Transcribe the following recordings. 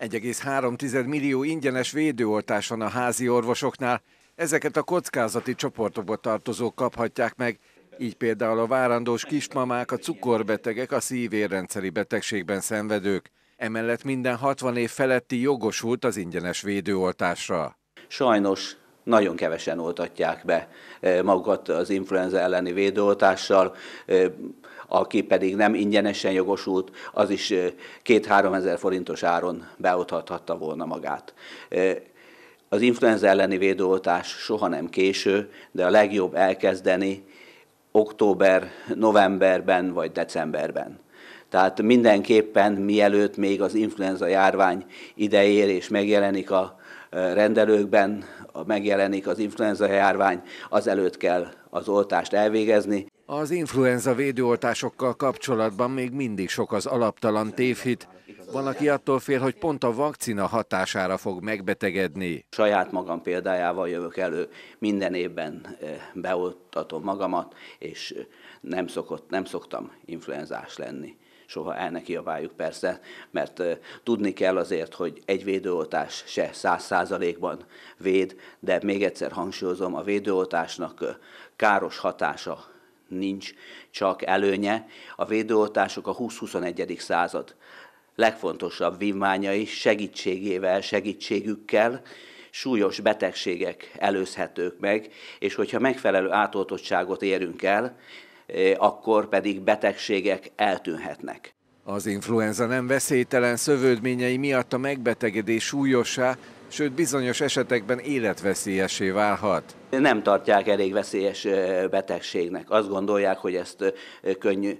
1,3 millió ingyenes védőoltás van a házi orvosoknál, ezeket a kockázati csoportokba tartozók kaphatják meg, így például a várandós kismamák, a cukorbetegek, a szívérrendszeri betegségben szenvedők. Emellett minden 60 év feletti jogosult az ingyenes védőoltásra. Sajnos nagyon kevesen oltatják be e, magukat az influenza elleni védőoltással, e, aki pedig nem ingyenesen jogosult, az is 2-3 e, ezer forintos áron beoltathatta volna magát. Az influenza elleni védőoltás soha nem késő, de a legjobb elkezdeni október, novemberben vagy decemberben. Tehát mindenképpen mielőtt még az influenza járvány ideér és megjelenik a rendelőkben, megjelenik az influenza járvány, azelőtt kell az oltást elvégezni. Az influenza védőoltásokkal kapcsolatban még mindig sok az alaptalan tévhit. Van, aki attól fél, hogy pont a vakcina hatására fog megbetegedni. Saját magam példájával jövök elő, minden évben beoltatom magamat, és nem, szokott, nem szoktam influenzás lenni soha el ne kiabáljuk persze, mert tudni kell azért, hogy egy védőoltás se száz százalékban véd, de még egyszer hangsúlyozom, a védőoltásnak káros hatása nincs, csak előnye. A védőoltások a 20-21. század legfontosabb vívmányai segítségével, segítségükkel súlyos betegségek előzhetők meg, és hogyha megfelelő átoltottságot érünk el, Eh, akkor pedig betegségek eltűnhetnek. Az influenza nem veszélytelen szövődményei miatt a megbetegedés súlyosá, sőt bizonyos esetekben életveszélyesé válhat. Nem tartják elég veszélyes eh, betegségnek. Azt gondolják, hogy ezt eh, könnyű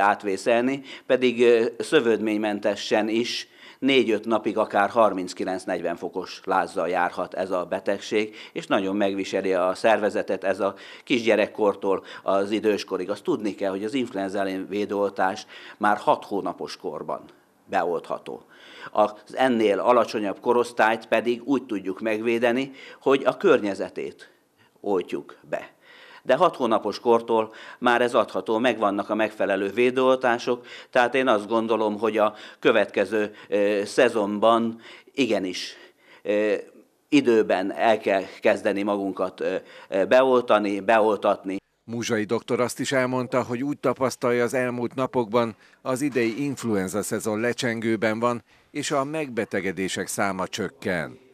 átvészelni, pedig szövődménymentesen is 4-5 napig akár 39-40 fokos lázzal járhat ez a betegség, és nagyon megviseli a szervezetet ez a kisgyerekkortól az időskorig. Azt tudni kell, hogy az influenza ellen védőoltás már 6 hónapos korban beoltható. Az ennél alacsonyabb korosztályt pedig úgy tudjuk megvédeni, hogy a környezetét oltjuk be de hat hónapos kortól már ez adható, megvannak a megfelelő védőoltások, tehát én azt gondolom, hogy a következő szezonban igenis időben el kell kezdeni magunkat beoltani, beoltatni. Múzsai doktor azt is elmondta, hogy úgy tapasztalja az elmúlt napokban, az idei influenza szezon lecsengőben van, és a megbetegedések száma csökken.